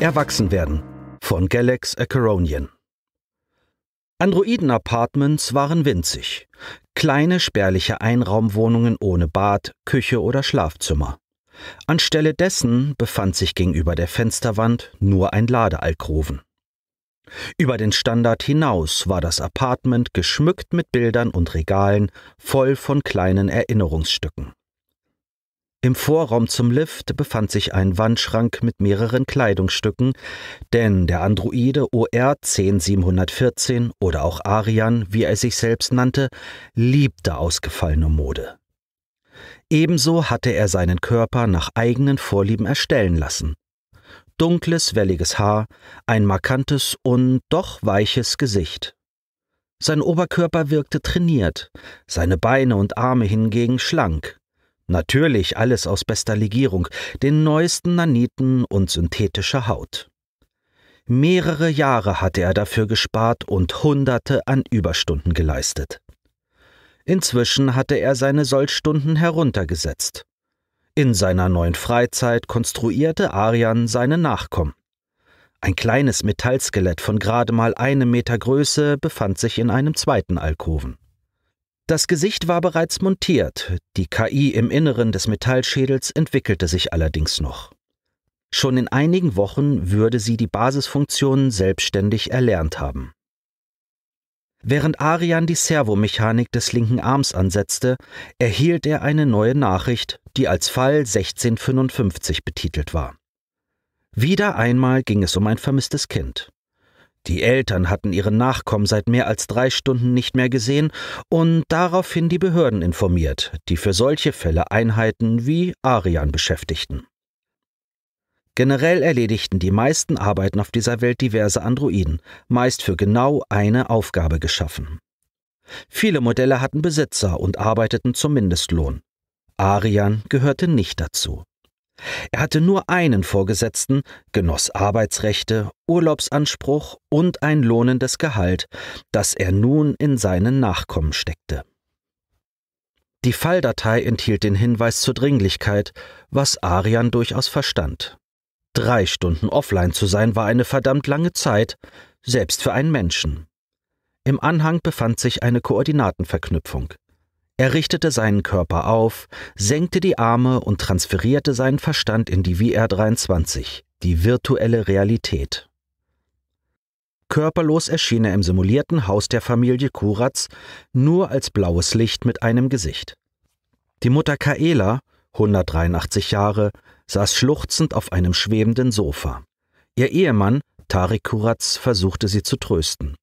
Erwachsen werden von Galax Acheronian. Androiden-Apartments waren winzig. Kleine, spärliche Einraumwohnungen ohne Bad, Küche oder Schlafzimmer. Anstelle dessen befand sich gegenüber der Fensterwand nur ein Ladealkroven. Über den Standard hinaus war das Apartment geschmückt mit Bildern und Regalen, voll von kleinen Erinnerungsstücken. Im Vorraum zum Lift befand sich ein Wandschrank mit mehreren Kleidungsstücken, denn der Androide OR 10714 oder auch Arian, wie er sich selbst nannte, liebte ausgefallene Mode. Ebenso hatte er seinen Körper nach eigenen Vorlieben erstellen lassen. Dunkles, welliges Haar, ein markantes und doch weiches Gesicht. Sein Oberkörper wirkte trainiert, seine Beine und Arme hingegen schlank. Natürlich alles aus bester Legierung, den neuesten Naniten und synthetischer Haut. Mehrere Jahre hatte er dafür gespart und Hunderte an Überstunden geleistet. Inzwischen hatte er seine Sollstunden heruntergesetzt. In seiner neuen Freizeit konstruierte Arian seine Nachkommen. Ein kleines Metallskelett von gerade mal einem Meter Größe befand sich in einem zweiten Alkoven. Das Gesicht war bereits montiert, die KI im Inneren des Metallschädels entwickelte sich allerdings noch. Schon in einigen Wochen würde sie die Basisfunktionen selbstständig erlernt haben. Während Arian die Servomechanik des linken Arms ansetzte, erhielt er eine neue Nachricht, die als Fall 1655 betitelt war. Wieder einmal ging es um ein vermisstes Kind. Die Eltern hatten ihren Nachkommen seit mehr als drei Stunden nicht mehr gesehen und daraufhin die Behörden informiert, die für solche Fälle Einheiten wie Arian beschäftigten. Generell erledigten die meisten Arbeiten auf dieser Welt diverse Androiden, meist für genau eine Aufgabe geschaffen. Viele Modelle hatten Besitzer und arbeiteten zum Mindestlohn. Arian gehörte nicht dazu. Er hatte nur einen Vorgesetzten, genoss Arbeitsrechte, Urlaubsanspruch und ein lohnendes Gehalt, das er nun in seinen Nachkommen steckte. Die Falldatei enthielt den Hinweis zur Dringlichkeit, was Arian durchaus verstand. Drei Stunden offline zu sein war eine verdammt lange Zeit, selbst für einen Menschen. Im Anhang befand sich eine Koordinatenverknüpfung. Er richtete seinen Körper auf, senkte die Arme und transferierte seinen Verstand in die VR23, die virtuelle Realität. Körperlos erschien er im simulierten Haus der Familie Kuratz nur als blaues Licht mit einem Gesicht. Die Mutter Kaela, 183 Jahre, saß schluchzend auf einem schwebenden Sofa. Ihr Ehemann, Tarik Kuratz, versuchte sie zu trösten.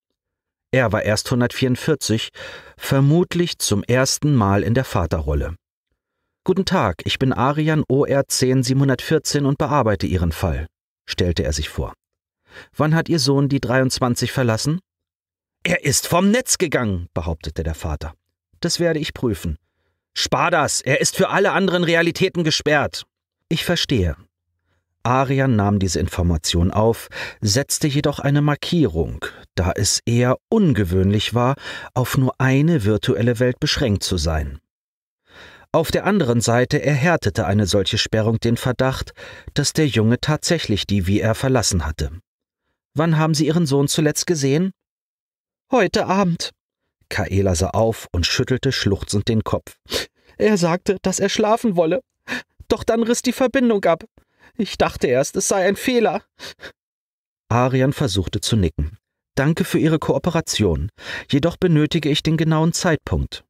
Er war erst 144, vermutlich zum ersten Mal in der Vaterrolle. Guten Tag, ich bin Arian OR 10714 und bearbeite Ihren Fall, stellte er sich vor. Wann hat Ihr Sohn die 23 verlassen? Er ist vom Netz gegangen, behauptete der Vater. Das werde ich prüfen. Spar das, er ist für alle anderen Realitäten gesperrt. Ich verstehe, Arian nahm diese Information auf, setzte jedoch eine Markierung, da es eher ungewöhnlich war, auf nur eine virtuelle Welt beschränkt zu sein. Auf der anderen Seite erhärtete eine solche Sperrung den Verdacht, dass der Junge tatsächlich die VR verlassen hatte. Wann haben Sie Ihren Sohn zuletzt gesehen? Heute Abend. Kaela sah auf und schüttelte schluchzend den Kopf. Er sagte, dass er schlafen wolle. Doch dann riss die Verbindung ab. Ich dachte erst, es sei ein Fehler. Arian versuchte zu nicken. Danke für Ihre Kooperation, jedoch benötige ich den genauen Zeitpunkt.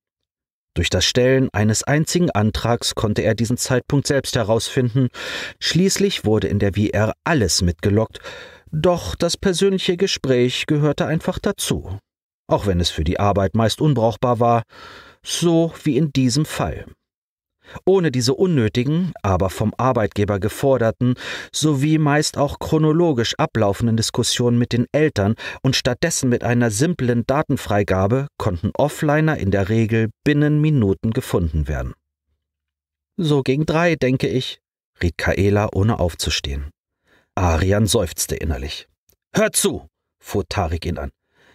Durch das Stellen eines einzigen Antrags konnte er diesen Zeitpunkt selbst herausfinden. Schließlich wurde in der VR alles mitgelockt, doch das persönliche Gespräch gehörte einfach dazu, auch wenn es für die Arbeit meist unbrauchbar war, so wie in diesem Fall ohne diese unnötigen, aber vom Arbeitgeber geforderten sowie meist auch chronologisch ablaufenden Diskussionen mit den Eltern und stattdessen mit einer simplen Datenfreigabe konnten Offliner in der Regel binnen Minuten gefunden werden. So ging drei, denke ich, riet Kaela, ohne aufzustehen. Arian seufzte innerlich. Hör zu, fuhr Tarik ihn an.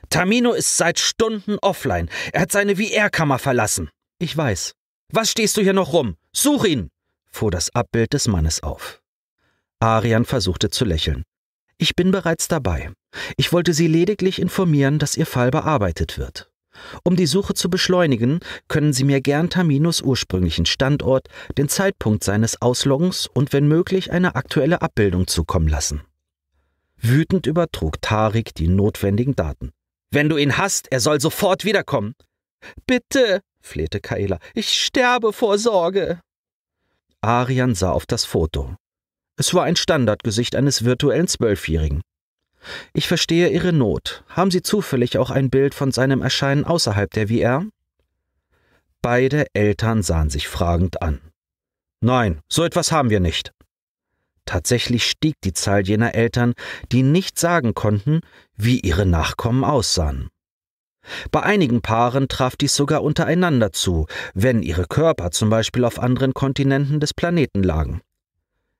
Tamino ist seit Stunden offline. Er hat seine VR-Kammer verlassen. Ich weiß, was stehst du hier noch rum? Such ihn! fuhr das Abbild des Mannes auf. Arian versuchte zu lächeln. Ich bin bereits dabei. Ich wollte Sie lediglich informieren, dass Ihr Fall bearbeitet wird. Um die Suche zu beschleunigen, können Sie mir gern Taminos ursprünglichen Standort, den Zeitpunkt seines Ausloggens und wenn möglich eine aktuelle Abbildung zukommen lassen. Wütend übertrug Tarik die notwendigen Daten. Wenn du ihn hast, er soll sofort wiederkommen. Bitte, flehte Kaela. Ich sterbe vor Sorge. Arian sah auf das Foto. Es war ein Standardgesicht eines virtuellen Zwölfjährigen. Ich verstehe Ihre Not. Haben Sie zufällig auch ein Bild von seinem Erscheinen außerhalb der VR? Beide Eltern sahen sich fragend an. Nein, so etwas haben wir nicht. Tatsächlich stieg die Zahl jener Eltern, die nicht sagen konnten, wie ihre Nachkommen aussahen. Bei einigen Paaren traf dies sogar untereinander zu, wenn ihre Körper zum Beispiel auf anderen Kontinenten des Planeten lagen.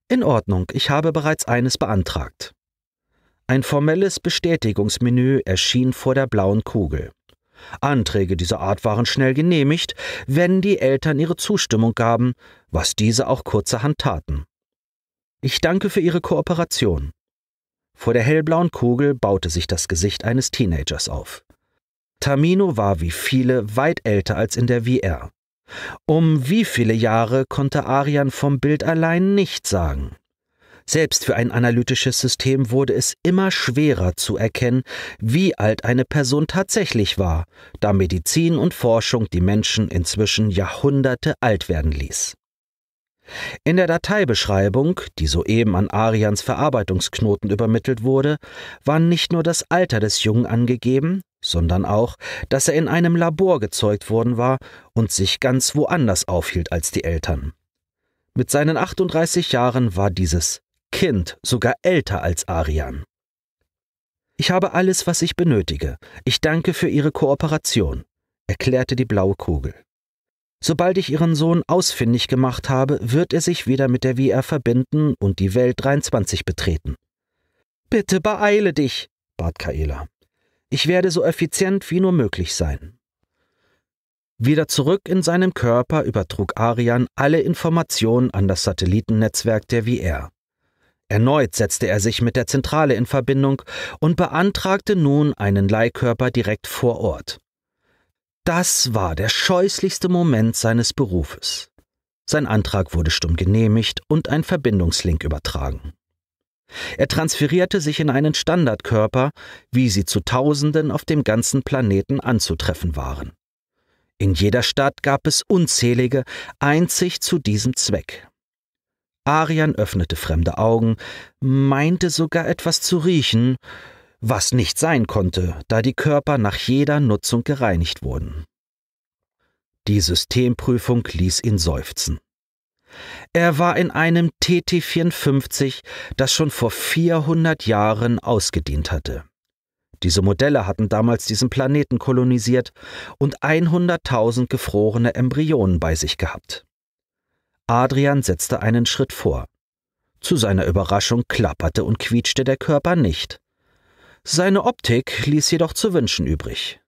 In Ordnung, ich habe bereits eines beantragt. Ein formelles Bestätigungsmenü erschien vor der blauen Kugel. Anträge dieser Art waren schnell genehmigt, wenn die Eltern ihre Zustimmung gaben, was diese auch kurzerhand taten. Ich danke für Ihre Kooperation. Vor der hellblauen Kugel baute sich das Gesicht eines Teenagers auf. Tamino war wie viele weit älter als in der VR. Um wie viele Jahre konnte Arian vom Bild allein nicht sagen. Selbst für ein analytisches System wurde es immer schwerer zu erkennen, wie alt eine Person tatsächlich war, da Medizin und Forschung die Menschen inzwischen Jahrhunderte alt werden ließ. In der Dateibeschreibung, die soeben an Arians Verarbeitungsknoten übermittelt wurde, war nicht nur das Alter des Jungen angegeben, sondern auch, dass er in einem Labor gezeugt worden war und sich ganz woanders aufhielt als die Eltern. Mit seinen 38 Jahren war dieses Kind sogar älter als Arian. Ich habe alles, was ich benötige. Ich danke für Ihre Kooperation, erklärte die blaue Kugel. Sobald ich Ihren Sohn ausfindig gemacht habe, wird er sich wieder mit der VR verbinden und die Welt 23 betreten. Bitte beeile dich, bat Kaela. Ich werde so effizient wie nur möglich sein. Wieder zurück in seinem Körper übertrug Arian alle Informationen an das Satellitennetzwerk der VR. Erneut setzte er sich mit der Zentrale in Verbindung und beantragte nun einen Leihkörper direkt vor Ort. Das war der scheußlichste Moment seines Berufes. Sein Antrag wurde stumm genehmigt und ein Verbindungslink übertragen. Er transferierte sich in einen Standardkörper, wie sie zu Tausenden auf dem ganzen Planeten anzutreffen waren. In jeder Stadt gab es unzählige, einzig zu diesem Zweck. Arian öffnete fremde Augen, meinte sogar etwas zu riechen, was nicht sein konnte, da die Körper nach jeder Nutzung gereinigt wurden. Die Systemprüfung ließ ihn seufzen. Er war in einem TT54, das schon vor 400 Jahren ausgedient hatte. Diese Modelle hatten damals diesen Planeten kolonisiert und 100.000 gefrorene Embryonen bei sich gehabt. Adrian setzte einen Schritt vor. Zu seiner Überraschung klapperte und quietschte der Körper nicht. Seine Optik ließ jedoch zu wünschen übrig.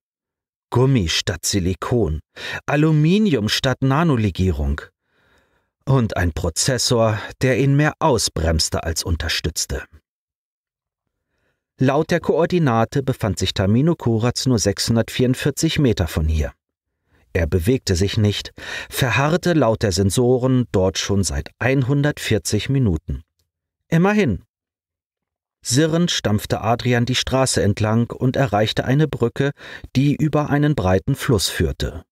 Gummi statt Silikon, Aluminium statt Nanolegierung und ein Prozessor, der ihn mehr ausbremste als unterstützte. Laut der Koordinate befand sich Tamino Kurats nur 644 Meter von hier. Er bewegte sich nicht, verharrte laut der Sensoren dort schon seit 140 Minuten. Immerhin. Sirrend stampfte Adrian die Straße entlang und erreichte eine Brücke, die über einen breiten Fluss führte.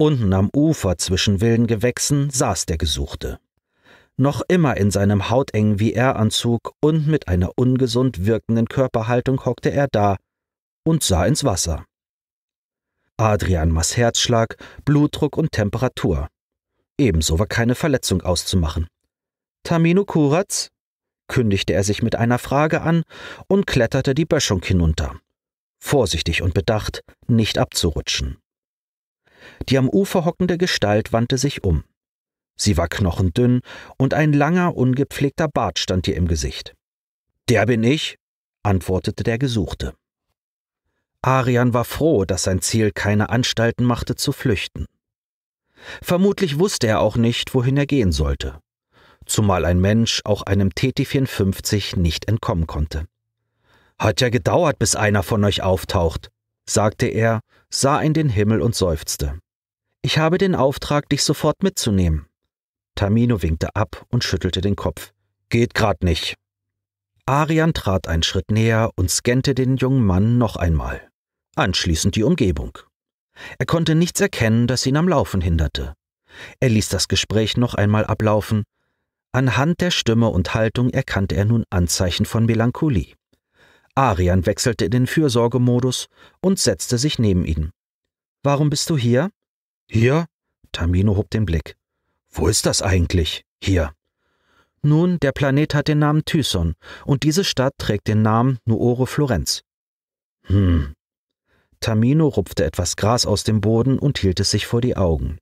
Unten am Ufer zwischen wilden Gewächsen saß der Gesuchte. Noch immer in seinem hautengen VR-Anzug und mit einer ungesund wirkenden Körperhaltung hockte er da und sah ins Wasser. Adrian maß Herzschlag, Blutdruck und Temperatur. Ebenso war keine Verletzung auszumachen. Tamino Kuratz? kündigte er sich mit einer Frage an und kletterte die Böschung hinunter. Vorsichtig und bedacht, nicht abzurutschen. Die am Ufer hockende Gestalt wandte sich um. Sie war knochendünn und ein langer, ungepflegter Bart stand ihr im Gesicht. Der bin ich, antwortete der Gesuchte. Arian war froh, dass sein Ziel keine Anstalten machte zu flüchten. Vermutlich wusste er auch nicht, wohin er gehen sollte, zumal ein Mensch auch einem TT54 nicht entkommen konnte. Hat ja gedauert, bis einer von euch auftaucht, sagte er, sah in den Himmel und seufzte. Ich habe den Auftrag, dich sofort mitzunehmen. Tamino winkte ab und schüttelte den Kopf. Geht grad nicht. Arian trat einen Schritt näher und scannte den jungen Mann noch einmal. Anschließend die Umgebung. Er konnte nichts erkennen, das ihn am Laufen hinderte. Er ließ das Gespräch noch einmal ablaufen. Anhand der Stimme und Haltung erkannte er nun Anzeichen von Melancholie. Arian wechselte in den Fürsorgemodus und setzte sich neben ihn. Warum bist du hier? Hier? Tamino hob den Blick. Wo ist das eigentlich? Hier. Nun, der Planet hat den Namen Tyson, und diese Stadt trägt den Namen Nuore Florenz. Hm. Tamino rupfte etwas Gras aus dem Boden und hielt es sich vor die Augen.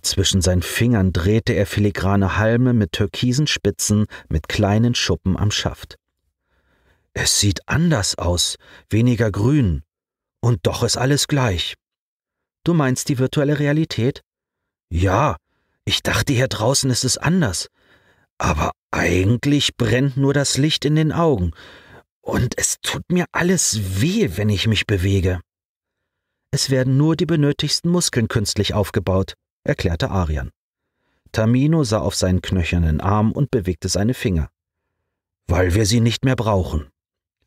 Zwischen seinen Fingern drehte er filigrane Halme mit türkisen Spitzen mit kleinen Schuppen am Schaft. Es sieht anders aus, weniger grün. Und doch ist alles gleich. Du meinst die virtuelle Realität? Ja, ich dachte, hier draußen ist es anders. Aber eigentlich brennt nur das Licht in den Augen. Und es tut mir alles weh, wenn ich mich bewege. Es werden nur die benötigsten Muskeln künstlich aufgebaut, erklärte Arian. Tamino sah auf seinen knöchernen Arm und bewegte seine Finger. Weil wir sie nicht mehr brauchen.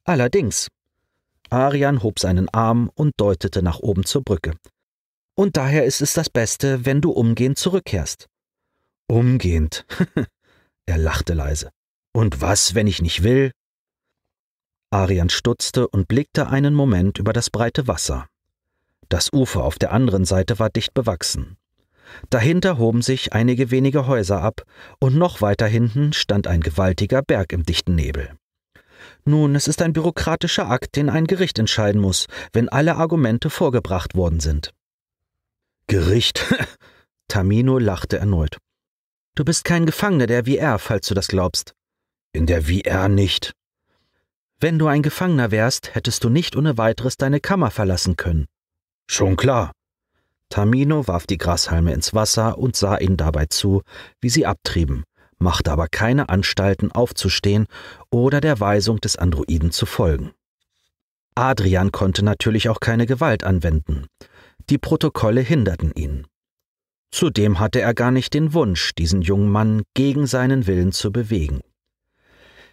Allerdings. Arian hob seinen Arm und deutete nach oben zur Brücke. Und daher ist es das Beste, wenn du umgehend zurückkehrst. Umgehend. er lachte leise. Und was, wenn ich nicht will? Arian stutzte und blickte einen Moment über das breite Wasser. Das Ufer auf der anderen Seite war dicht bewachsen. Dahinter hoben sich einige wenige Häuser ab, und noch weiter hinten stand ein gewaltiger Berg im dichten Nebel. Nun, es ist ein bürokratischer Akt, den ein Gericht entscheiden muss, wenn alle Argumente vorgebracht worden sind. Gericht. Tamino lachte erneut. Du bist kein Gefangener der VR, falls du das glaubst. In der VR nicht. Wenn du ein Gefangener wärst, hättest du nicht ohne weiteres deine Kammer verlassen können. Schon klar. Tamino warf die Grashalme ins Wasser und sah ihnen dabei zu, wie sie abtrieben, machte aber keine Anstalten aufzustehen oder der Weisung des Androiden zu folgen. Adrian konnte natürlich auch keine Gewalt anwenden. Die Protokolle hinderten ihn. Zudem hatte er gar nicht den Wunsch, diesen jungen Mann gegen seinen Willen zu bewegen.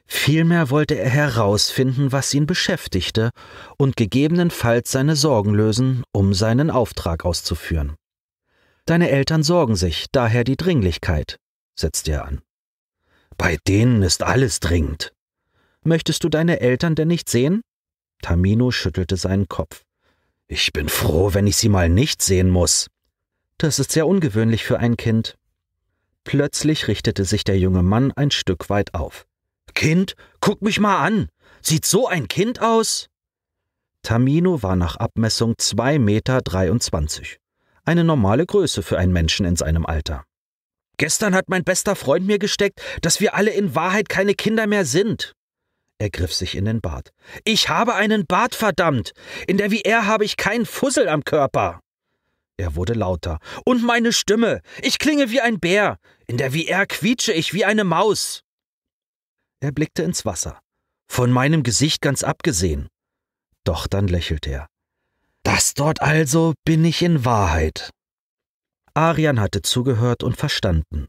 Vielmehr wollte er herausfinden, was ihn beschäftigte und gegebenenfalls seine Sorgen lösen, um seinen Auftrag auszuführen. Deine Eltern sorgen sich, daher die Dringlichkeit, setzte er an. Bei denen ist alles dringend. Möchtest du deine Eltern denn nicht sehen? Tamino schüttelte seinen Kopf. Ich bin froh, wenn ich sie mal nicht sehen muss. Das ist sehr ungewöhnlich für ein Kind. Plötzlich richtete sich der junge Mann ein Stück weit auf. Kind, guck mich mal an. Sieht so ein Kind aus? Tamino war nach Abmessung 2,23 Meter. Eine normale Größe für einen Menschen in seinem Alter. Gestern hat mein bester Freund mir gesteckt, dass wir alle in Wahrheit keine Kinder mehr sind. Er griff sich in den Bart. Ich habe einen Bart, verdammt! In der wie er habe ich keinen Fussel am Körper! Er wurde lauter. Und meine Stimme! Ich klinge wie ein Bär! In der wie er quietsche ich wie eine Maus! Er blickte ins Wasser. Von meinem Gesicht ganz abgesehen. Doch dann lächelte er. Das dort also bin ich in Wahrheit. Arian hatte zugehört und verstanden.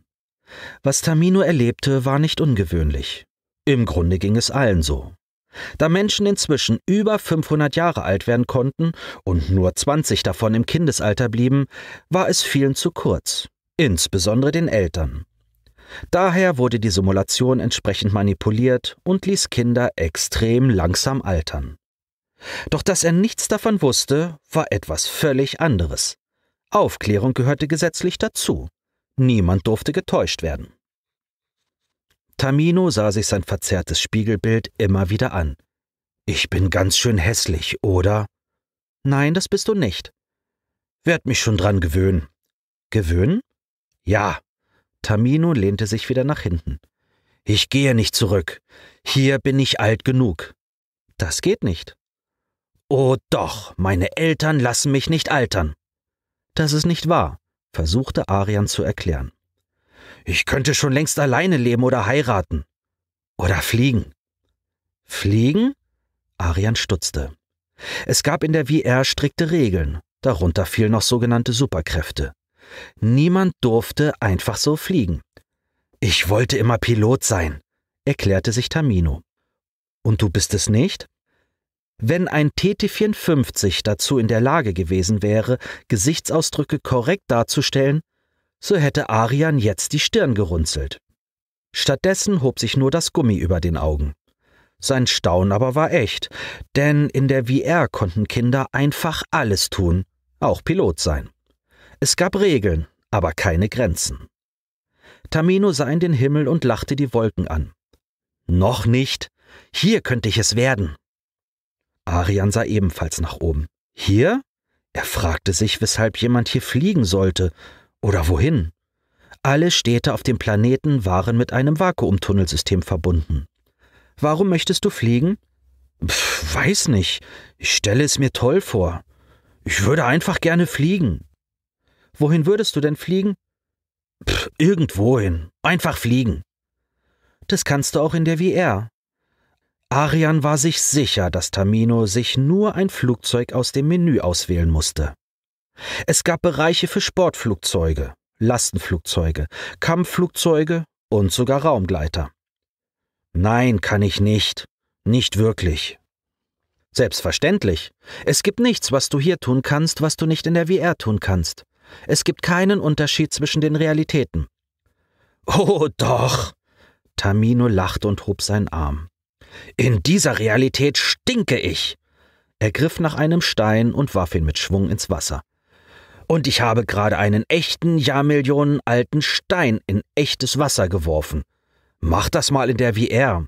Was Tamino erlebte, war nicht ungewöhnlich. Im Grunde ging es allen so. Da Menschen inzwischen über 500 Jahre alt werden konnten und nur 20 davon im Kindesalter blieben, war es vielen zu kurz, insbesondere den Eltern. Daher wurde die Simulation entsprechend manipuliert und ließ Kinder extrem langsam altern. Doch dass er nichts davon wusste, war etwas völlig anderes. Aufklärung gehörte gesetzlich dazu. Niemand durfte getäuscht werden. Tamino sah sich sein verzerrtes Spiegelbild immer wieder an. Ich bin ganz schön hässlich, oder? Nein, das bist du nicht. Werd mich schon dran gewöhnen. Gewöhnen? Ja. Tamino lehnte sich wieder nach hinten. Ich gehe nicht zurück. Hier bin ich alt genug. Das geht nicht. Oh doch, meine Eltern lassen mich nicht altern. Das ist nicht wahr, versuchte Arian zu erklären. Ich könnte schon längst alleine leben oder heiraten. Oder fliegen. Fliegen? Arian stutzte. Es gab in der VR strikte Regeln, darunter fielen noch sogenannte Superkräfte. Niemand durfte einfach so fliegen. Ich wollte immer Pilot sein, erklärte sich Tamino. Und du bist es nicht? Wenn ein TT54 dazu in der Lage gewesen wäre, Gesichtsausdrücke korrekt darzustellen, so hätte Arian jetzt die Stirn gerunzelt. Stattdessen hob sich nur das Gummi über den Augen. Sein Staunen aber war echt, denn in der VR konnten Kinder einfach alles tun, auch Pilot sein. Es gab Regeln, aber keine Grenzen. Tamino sah in den Himmel und lachte die Wolken an. Noch nicht. Hier könnte ich es werden. Arian sah ebenfalls nach oben. Hier? Er fragte sich, weshalb jemand hier fliegen sollte oder wohin. Alle Städte auf dem Planeten waren mit einem Vakuumtunnelsystem verbunden. Warum möchtest du fliegen? Pff, weiß nicht. Ich stelle es mir toll vor. Ich würde einfach gerne fliegen. Wohin würdest du denn fliegen? Pff, irgendwohin. Einfach fliegen. Das kannst du auch in der VR. Arian war sich sicher, dass Tamino sich nur ein Flugzeug aus dem Menü auswählen musste. Es gab Bereiche für Sportflugzeuge, Lastenflugzeuge, Kampfflugzeuge und sogar Raumgleiter. Nein, kann ich nicht. Nicht wirklich. Selbstverständlich. Es gibt nichts, was du hier tun kannst, was du nicht in der VR tun kannst. Es gibt keinen Unterschied zwischen den Realitäten. Oh doch. Tamino lachte und hob seinen Arm. In dieser Realität stinke ich. Er griff nach einem Stein und warf ihn mit Schwung ins Wasser. Und ich habe gerade einen echten, Jahrmillionen alten Stein in echtes Wasser geworfen. Mach das mal in der VR.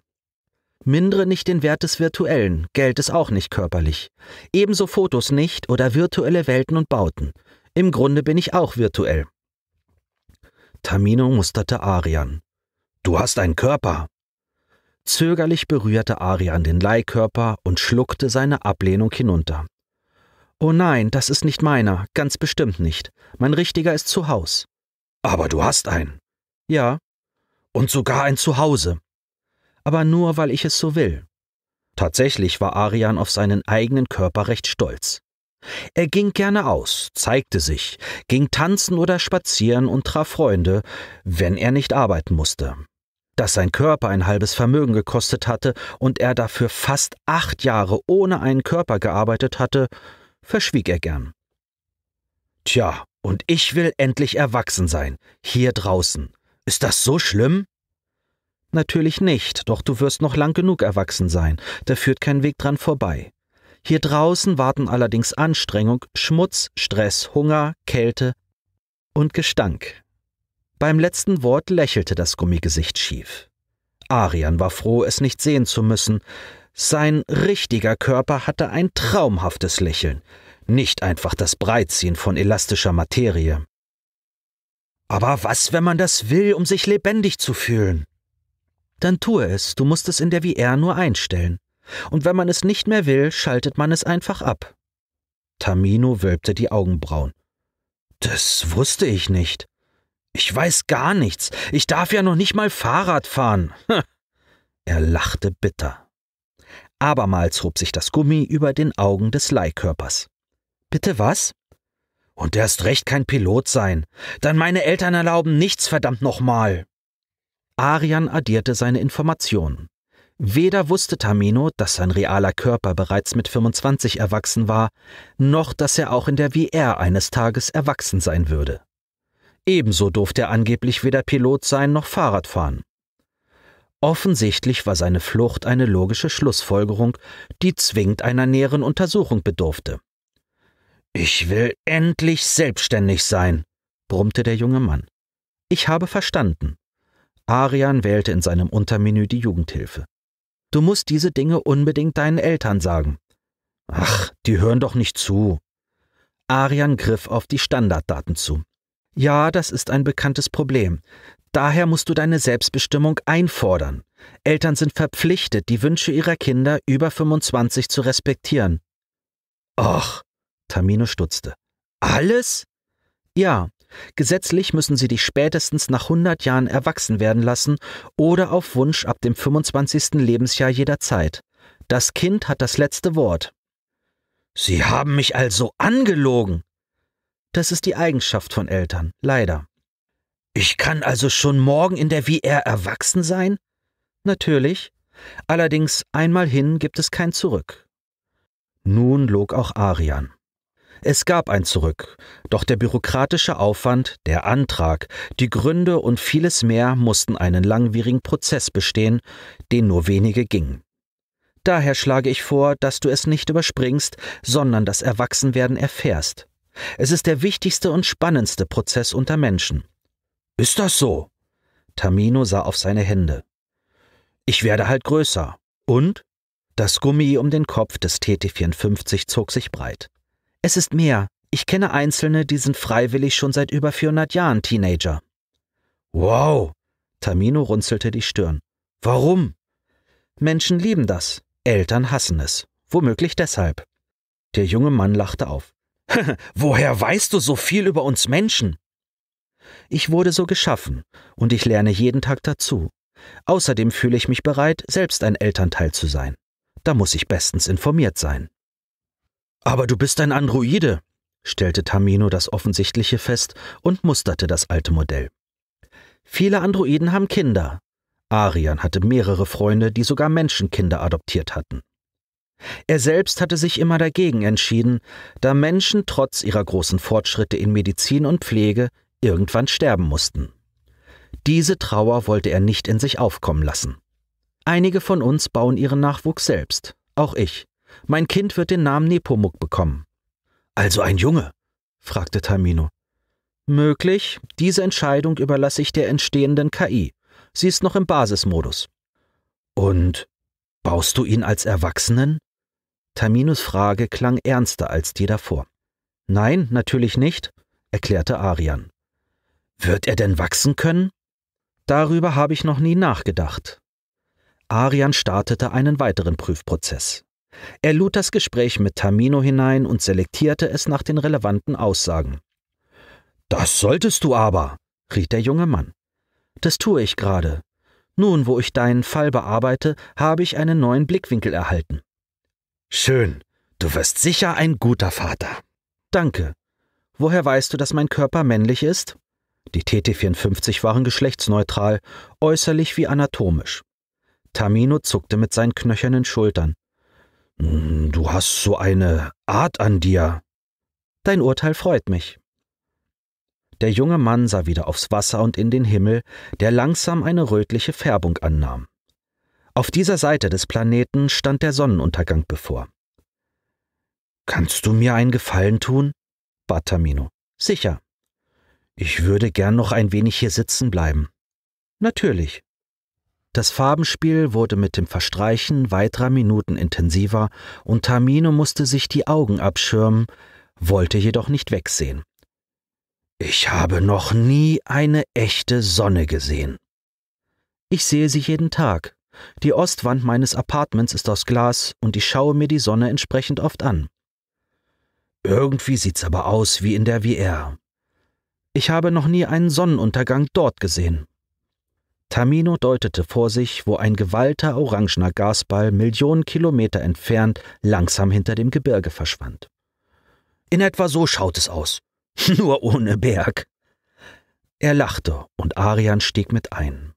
Mindere nicht den Wert des Virtuellen, Geld ist auch nicht körperlich. Ebenso Fotos nicht oder virtuelle Welten und Bauten. Im Grunde bin ich auch virtuell. Tamino musterte Arian. Du hast einen Körper. Zögerlich berührte Arian den Leihkörper und schluckte seine Ablehnung hinunter. Oh nein, das ist nicht meiner, ganz bestimmt nicht. Mein richtiger ist zu Haus. Aber du hast einen. Ja. Und sogar ein Zuhause. Aber nur, weil ich es so will. Tatsächlich war Arian auf seinen eigenen Körper recht stolz. Er ging gerne aus, zeigte sich, ging tanzen oder spazieren und traf Freunde, wenn er nicht arbeiten musste dass sein Körper ein halbes Vermögen gekostet hatte und er dafür fast acht Jahre ohne einen Körper gearbeitet hatte, verschwieg er gern. Tja, und ich will endlich erwachsen sein, hier draußen. Ist das so schlimm? Natürlich nicht, doch du wirst noch lang genug erwachsen sein, da führt kein Weg dran vorbei. Hier draußen warten allerdings Anstrengung, Schmutz, Stress, Hunger, Kälte und Gestank. Beim letzten Wort lächelte das Gummigesicht schief. Arian war froh, es nicht sehen zu müssen. Sein richtiger Körper hatte ein traumhaftes Lächeln, nicht einfach das Breitziehen von elastischer Materie. Aber was, wenn man das will, um sich lebendig zu fühlen? Dann tue es, du musst es in der VR nur einstellen. Und wenn man es nicht mehr will, schaltet man es einfach ab. Tamino wölbte die Augenbrauen. Das wusste ich nicht. Ich weiß gar nichts. Ich darf ja noch nicht mal Fahrrad fahren. Hm. er lachte bitter. Abermals hob sich das Gummi über den Augen des Leihkörpers. Bitte was? Und erst recht kein Pilot sein. Dann meine Eltern erlauben nichts, verdammt nochmal. Arian addierte seine Informationen. Weder wusste Tamino, dass sein realer Körper bereits mit 25 erwachsen war, noch dass er auch in der VR eines Tages erwachsen sein würde. Ebenso durfte er angeblich weder Pilot sein noch Fahrrad fahren. Offensichtlich war seine Flucht eine logische Schlussfolgerung, die zwingend einer näheren Untersuchung bedurfte. Ich will endlich selbstständig sein, brummte der junge Mann. Ich habe verstanden. Arian wählte in seinem Untermenü die Jugendhilfe. Du musst diese Dinge unbedingt deinen Eltern sagen. Ach, die hören doch nicht zu. Arian griff auf die Standarddaten zu. Ja, das ist ein bekanntes Problem. Daher musst du deine Selbstbestimmung einfordern. Eltern sind verpflichtet, die Wünsche ihrer Kinder über 25 zu respektieren. Och, Tamino stutzte. Alles? Ja, gesetzlich müssen sie dich spätestens nach 100 Jahren erwachsen werden lassen oder auf Wunsch ab dem 25. Lebensjahr jederzeit. Das Kind hat das letzte Wort. Sie haben mich also angelogen, das ist die Eigenschaft von Eltern, leider. Ich kann also schon morgen in der VR erwachsen sein? Natürlich. Allerdings einmal hin gibt es kein Zurück. Nun log auch Arian. Es gab ein Zurück, doch der bürokratische Aufwand, der Antrag, die Gründe und vieles mehr mussten einen langwierigen Prozess bestehen, den nur wenige gingen. Daher schlage ich vor, dass du es nicht überspringst, sondern das Erwachsenwerden erfährst. Es ist der wichtigste und spannendste Prozess unter Menschen. Ist das so? Tamino sah auf seine Hände. Ich werde halt größer. Und? Das Gummi um den Kopf des TT54 zog sich breit. Es ist mehr. Ich kenne Einzelne, die sind freiwillig schon seit über 400 Jahren Teenager. Wow! Tamino runzelte die Stirn. Warum? Menschen lieben das. Eltern hassen es. Womöglich deshalb. Der junge Mann lachte auf. Woher weißt du so viel über uns Menschen? Ich wurde so geschaffen, und ich lerne jeden Tag dazu. Außerdem fühle ich mich bereit, selbst ein Elternteil zu sein. Da muss ich bestens informiert sein. Aber du bist ein Androide, stellte Tamino das Offensichtliche fest und musterte das alte Modell. Viele Androiden haben Kinder. Arian hatte mehrere Freunde, die sogar Menschenkinder adoptiert hatten. Er selbst hatte sich immer dagegen entschieden, da Menschen trotz ihrer großen Fortschritte in Medizin und Pflege irgendwann sterben mussten. Diese Trauer wollte er nicht in sich aufkommen lassen. Einige von uns bauen ihren Nachwuchs selbst, auch ich. Mein Kind wird den Namen Nepomuk bekommen. Also ein Junge? fragte Tamino. Möglich, diese Entscheidung überlasse ich der entstehenden KI. Sie ist noch im Basismodus. Und baust du ihn als Erwachsenen? Taminos Frage klang ernster als die davor. Nein, natürlich nicht, erklärte Arian. Wird er denn wachsen können? Darüber habe ich noch nie nachgedacht. Arian startete einen weiteren Prüfprozess. Er lud das Gespräch mit Tamino hinein und selektierte es nach den relevanten Aussagen. Das solltest du aber, riet der junge Mann. Das tue ich gerade. Nun, wo ich deinen Fall bearbeite, habe ich einen neuen Blickwinkel erhalten. Schön, du wirst sicher ein guter Vater. Danke. Woher weißt du, dass mein Körper männlich ist? Die TT54 waren geschlechtsneutral, äußerlich wie anatomisch. Tamino zuckte mit seinen knöchernen Schultern. Hm, du hast so eine Art an dir. Dein Urteil freut mich. Der junge Mann sah wieder aufs Wasser und in den Himmel, der langsam eine rötliche Färbung annahm. Auf dieser Seite des Planeten stand der Sonnenuntergang bevor. Kannst du mir einen Gefallen tun? bat Tamino. Sicher. Ich würde gern noch ein wenig hier sitzen bleiben. Natürlich. Das Farbenspiel wurde mit dem Verstreichen weiterer Minuten intensiver und Tamino musste sich die Augen abschirmen, wollte jedoch nicht wegsehen. Ich habe noch nie eine echte Sonne gesehen. Ich sehe sie jeden Tag, die Ostwand meines Apartments ist aus Glas und ich schaue mir die Sonne entsprechend oft an. Irgendwie sieht's aber aus wie in der VR. Ich habe noch nie einen Sonnenuntergang dort gesehen. Tamino deutete vor sich, wo ein gewalter orangener Gasball Millionen Kilometer entfernt langsam hinter dem Gebirge verschwand. In etwa so schaut es aus. Nur ohne Berg. Er lachte und Arian stieg mit ein.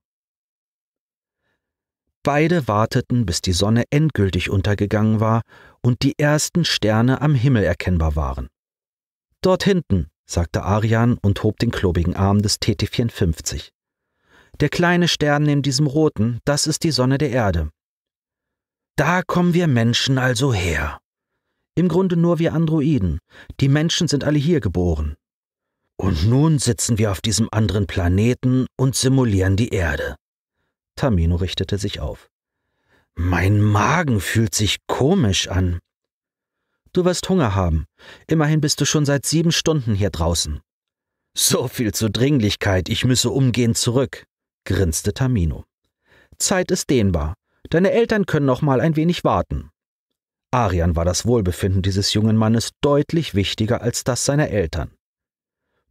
Beide warteten, bis die Sonne endgültig untergegangen war und die ersten Sterne am Himmel erkennbar waren. Dort hinten, sagte Arian und hob den klobigen Arm des TT54. Der kleine Stern neben diesem roten, das ist die Sonne der Erde. Da kommen wir Menschen also her. Im Grunde nur wir Androiden. Die Menschen sind alle hier geboren. Und nun sitzen wir auf diesem anderen Planeten und simulieren die Erde. Tamino richtete sich auf. Mein Magen fühlt sich komisch an. Du wirst Hunger haben. Immerhin bist du schon seit sieben Stunden hier draußen. So viel zur Dringlichkeit, ich müsse umgehend zurück, grinste Tamino. Zeit ist dehnbar. Deine Eltern können noch mal ein wenig warten. Arian war das Wohlbefinden dieses jungen Mannes deutlich wichtiger als das seiner Eltern.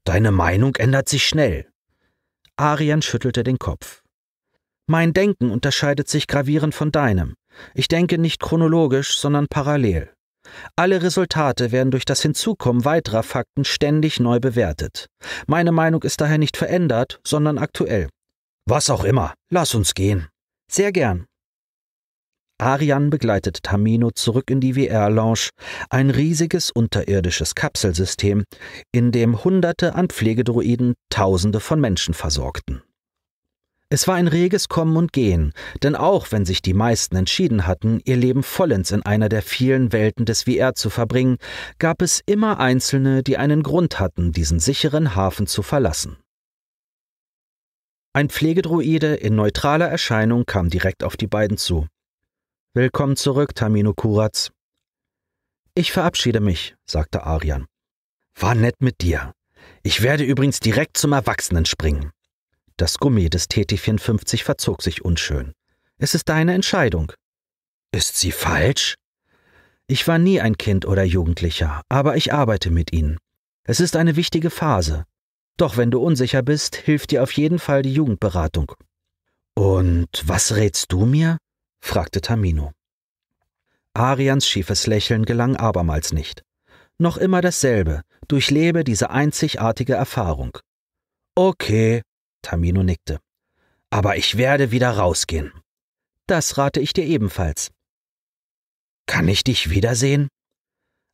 Deine Meinung ändert sich schnell. Arian schüttelte den Kopf. Mein Denken unterscheidet sich gravierend von deinem. Ich denke nicht chronologisch, sondern parallel. Alle Resultate werden durch das Hinzukommen weiterer Fakten ständig neu bewertet. Meine Meinung ist daher nicht verändert, sondern aktuell. Was auch immer, lass uns gehen. Sehr gern. Arian begleitet Tamino zurück in die VR-Lounge, ein riesiges unterirdisches Kapselsystem, in dem Hunderte an Pflegedroiden Tausende von Menschen versorgten. Es war ein reges Kommen und Gehen, denn auch wenn sich die meisten entschieden hatten, ihr Leben vollends in einer der vielen Welten des VR zu verbringen, gab es immer Einzelne, die einen Grund hatten, diesen sicheren Hafen zu verlassen. Ein Pflegedruide in neutraler Erscheinung kam direkt auf die beiden zu. Willkommen zurück, Tamino Kuratz. Ich verabschiede mich, sagte Arian. War nett mit dir. Ich werde übrigens direkt zum Erwachsenen springen. Das Gummi des TT54 verzog sich unschön. Es ist deine Entscheidung. Ist sie falsch? Ich war nie ein Kind oder Jugendlicher, aber ich arbeite mit ihnen. Es ist eine wichtige Phase. Doch wenn du unsicher bist, hilft dir auf jeden Fall die Jugendberatung. Und was rätst du mir? fragte Tamino. Arians schiefes Lächeln gelang abermals nicht. Noch immer dasselbe, durchlebe diese einzigartige Erfahrung. Okay, Tamino nickte. Aber ich werde wieder rausgehen. Das rate ich dir ebenfalls. Kann ich dich wiedersehen?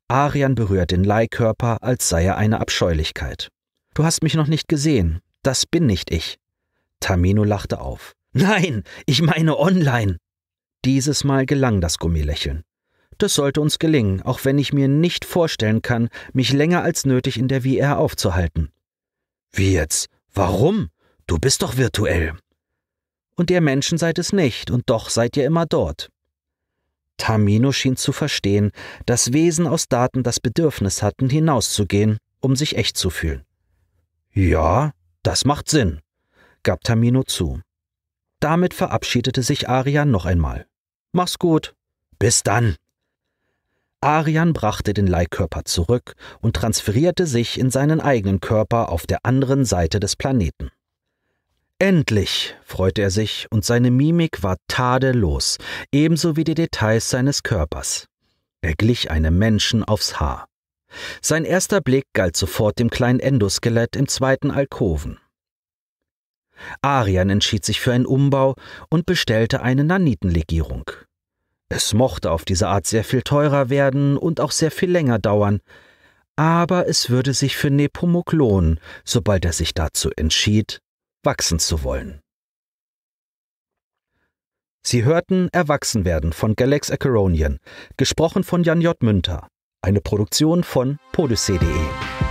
Arian berührt den Leihkörper, als sei er eine Abscheulichkeit. Du hast mich noch nicht gesehen. Das bin nicht ich. Tamino lachte auf. Nein, ich meine online. Dieses Mal gelang das Gummilächeln. Das sollte uns gelingen, auch wenn ich mir nicht vorstellen kann, mich länger als nötig in der VR aufzuhalten. Wie jetzt? Warum? Du bist doch virtuell. Und ihr Menschen seid es nicht, und doch seid ihr immer dort. Tamino schien zu verstehen, dass Wesen aus Daten das Bedürfnis hatten, hinauszugehen, um sich echt zu fühlen. Ja, das macht Sinn, gab Tamino zu. Damit verabschiedete sich Arian noch einmal. Mach's gut. Bis dann. Arian brachte den Leihkörper zurück und transferierte sich in seinen eigenen Körper auf der anderen Seite des Planeten. Endlich, freute er sich, und seine Mimik war tadellos, ebenso wie die Details seines Körpers. Er glich einem Menschen aufs Haar. Sein erster Blick galt sofort dem kleinen Endoskelett im zweiten Alkoven. Arian entschied sich für einen Umbau und bestellte eine Nanitenlegierung. Es mochte auf diese Art sehr viel teurer werden und auch sehr viel länger dauern, aber es würde sich für Nepomuk lohnen, sobald er sich dazu entschied, wachsen zu wollen. Sie hörten Erwachsenwerden von Galax Acheronian, gesprochen von Jan J. Münter, eine Produktion von podyssee.de.